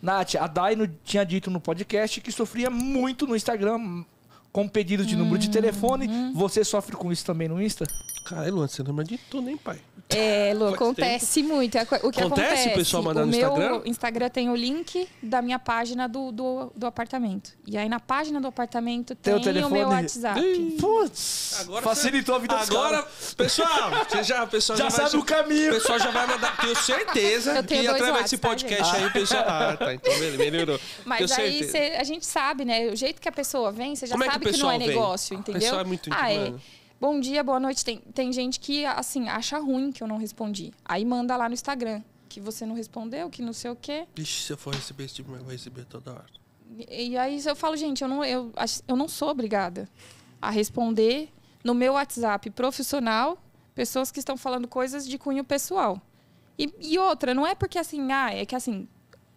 Nath, a Daino tinha dito no podcast que sofria muito no Instagram, com pedido de número de hum, telefone. Hum. Você sofre com isso também no Insta? Caralho, Luan, você não manda de tudo, nem pai? É, Lu, Faz acontece muito. O que acontece? Acontece o pessoal mandar no Instagram? meu Instagram tem o link da minha página do, do, do apartamento. E aí na página do apartamento Tem o tem, o, telefone? meu WhatsApp. Putz! Agora facilitou a vida dos Agora, pessoal, você já, pessoal já, Já vai- sabe o caminho. O pessoal já vai mandar. Tenho certeza Eu tenho que através desse tá, podcast aí o pessoal. Ah, tá. Então beleza, melhorou. Mas Tenho aí cê- a gente sabe, né? O jeito que a pessoa vem, você já Como sabe é sabe que, que não é vem. negócio, entendeu? O pessoal é muito ah, é. Bom dia, boa noite. Tem, tem gente que, assim, acha ruim que eu não respondi. Aí manda lá no Instagram que você não respondeu, que não sei o quê. Ixi, se eu for receber esse tipo, eu vou receber toda hora. E, e aí eu falo, gente, eu não, eu, eu não sou obrigada a responder no meu WhatsApp profissional pessoas que estão falando coisas de cunho pessoal. E, e outra, não é porque assim, ah, é que assim,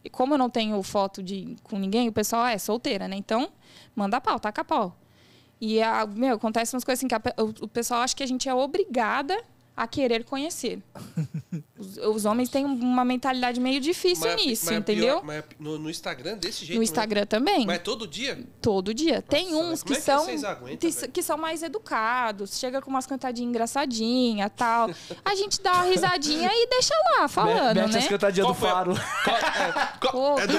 e como eu não tenho foto de, com ninguém, o pessoal ah, é solteira, né? Então, manda pau, taca pau. E, a, meu, acontece umas coisas assim que a, o, o pessoal acha que a gente é obrigada a querer conhecer. Os, homens têm uma mentalidade meio difícil mas, é nisso, mas é entendeu? Pior, mas é no, no, Instagram desse jeito. No né? Instagram mesmo. também. Mas todo dia? Todo dia. Nossa, Tem uns que, é que, são que, que, são mais educados, chega com umas cantadinhas engraçadinhas, tal. A gente dá uma risadinha e deixa lá falando, Mete né? as cantadinhas do faro. É do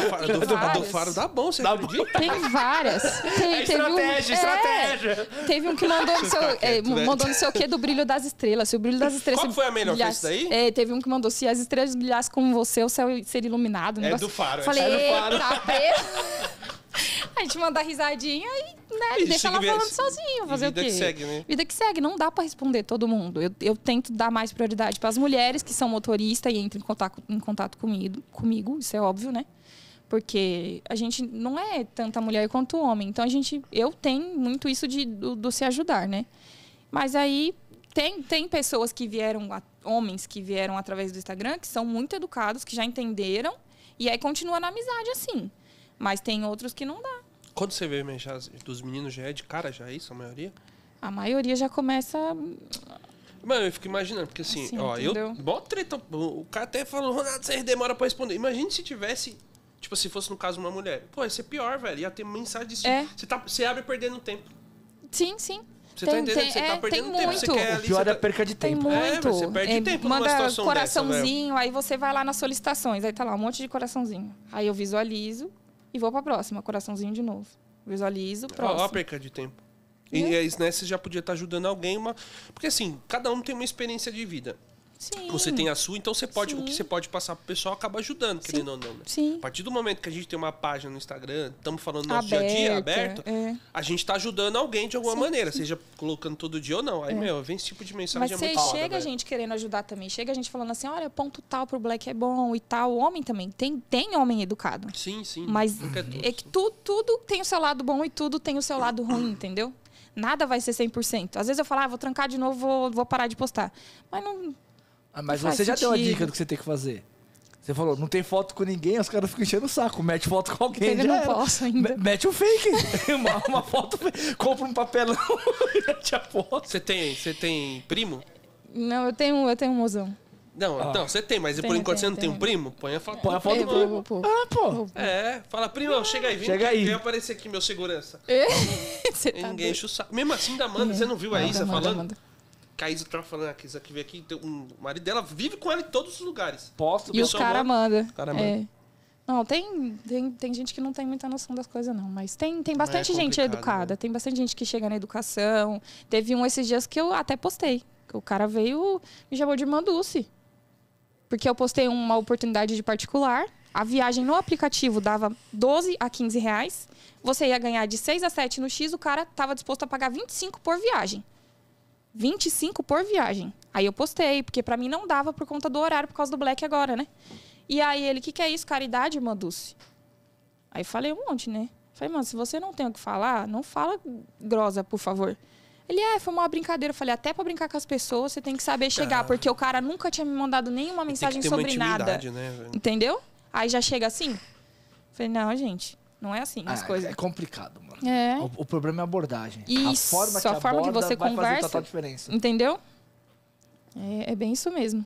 faro, do, faro dá bom, você dá acredita? Tem várias. Tem, é estratégia, um, estratégia. É, teve um que mandou no seu, é, mandou no seu quê do brilho das estrelas. Se o brilho das estrelas. Qual foi a melhor que isso daí? É, teve um que mandou: se as estrelas brilhassem como você, o céu seria iluminado. Um é negócio... Assim. É do faro, Falei, é do faro. a gente manda a risadinha e, né, e deixa ela falando ver. sozinho, fazer vida o quê? Vida que segue, né? Vida que segue, não dá para responder todo mundo. Eu, eu, tento dar mais prioridade para as mulheres que são motoristas e entram em contato, em contato comigo, comigo, isso é óbvio, né? Porque a gente não é tanta mulher quanto homem. Então a gente, eu tenho muito isso de, do, do se ajudar, né? Mas aí tem, tem pessoas que vieram, homens que vieram através do Instagram, que são muito educados, que já entenderam, e aí continua na amizade assim. Mas tem outros que não dá. Quando você vê mensagem dos meninos, já é de cara, já é isso, a maioria? A maioria já começa. Mano, eu fico imaginando, porque assim, assim ó, entendeu? eu. Bom treta. O cara até falou, Ronaldo, você demora pra responder. Imagina se tivesse Tipo, se fosse no caso uma mulher. Pô, ia ser pior, velho. Ia ter mensagem de... É. Você, tá, você abre perdendo tempo. Sim, sim. Você tá tem, tá entendendo? Tem, você tá é, perdendo tem tempo. Você quer o pior é tá... é a perca de tempo. Tem muito. É, você perde é, tempo Manda né? coraçãozinho, dessa, aí você vai lá nas solicitações, aí tá lá um monte de coraçãozinho. Aí eu visualizo e vou pra próxima, coraçãozinho de novo. Visualizo, próximo. Ó, ó a perca de tempo. E, e aí, é né, você já podia estar tá ajudando alguém, uma... porque assim, cada um tem uma experiência de vida. Sim. Você tem a sua, então você pode, o que você pode passar pro pessoal acaba ajudando, querendo Sim. ou não. Né? Sim. A partir do momento que a gente tem uma página no Instagram, estamos falando do nosso Aberta, dia a dia, aberto, é. a gente está ajudando alguém de alguma Sim. maneira, seja colocando todo dia ou não. Aí, é. meu, vem esse tipo de mensagem Mas é muito foda, chega a gente querendo ajudar também, chega a gente falando assim, olha, ponto tal pro Black é bom e tal. O homem também, tem, tem homem educado. Sim, sim. Mas é, é que tu, tudo tem o seu lado bom e tudo tem o seu lado ruim, entendeu? Nada vai ser 100%. Às vezes eu falo, ah, vou trancar de novo, vou, vou parar de postar. Mas não ah, mas você já deu a dica do que você tem que fazer. Você falou, não tem foto com ninguém, os caras ficam enchendo o saco. Mete foto com alguém. Ele não era. posso ainda. Mete um fake. uma, uma, foto, compra um papelão e mete a foto. Você tem, você tem primo? Não, eu tenho, eu tenho um mozão. Não, ah. então, você tem, mas tem, por enquanto tem, você não tem, tem um primo? Põe a foto, Põe a foto do primo. Pô, Ah, pô. É, fala, primo, chega aí, vem chega aí. vem aparecer aqui, meu segurança. você tá ninguém enche o saco. Mesmo assim, da Amanda, você não viu a Isa falando? Manda. Caísa tava falando, a ah, que veio aqui, então, um, o marido dela vive com ela em todos os lugares. Posso, E os caras mandam. Cara manda. É. Não, tem, tem, tem gente que não tem muita noção das coisas, não. Mas tem, tem é bastante é gente educada. Né? Tem bastante gente que chega na educação. Teve um esses dias que eu até postei. Que o cara veio me chamou de Manduce. Porque eu postei uma oportunidade de particular. A viagem no aplicativo dava 12 a 15 reais. Você ia ganhar de 6 a 7 no X, o cara estava disposto a pagar 25 por viagem. 25 por viagem. Aí eu postei, porque para mim não dava por conta do horário, por causa do Black agora, né? E aí ele, o que, que é isso? Caridade, irmã Dulce? Aí falei um monte, né? Falei, mano, se você não tem o que falar, não fala grosa, por favor. Ele, é, foi uma brincadeira. Eu falei, até pra brincar com as pessoas, você tem que saber chegar, ah, porque o cara nunca tinha me mandado nenhuma mensagem sobre nada. Né? Entendeu? Aí já chega assim. Falei, não, gente. Não é assim as ah, é coisas. É complicado, mano. É. O, o, problema é a abordagem. Isso, a forma que, a forma que você vai conversa. Fazer total diferença. Entendeu? É, é bem isso mesmo.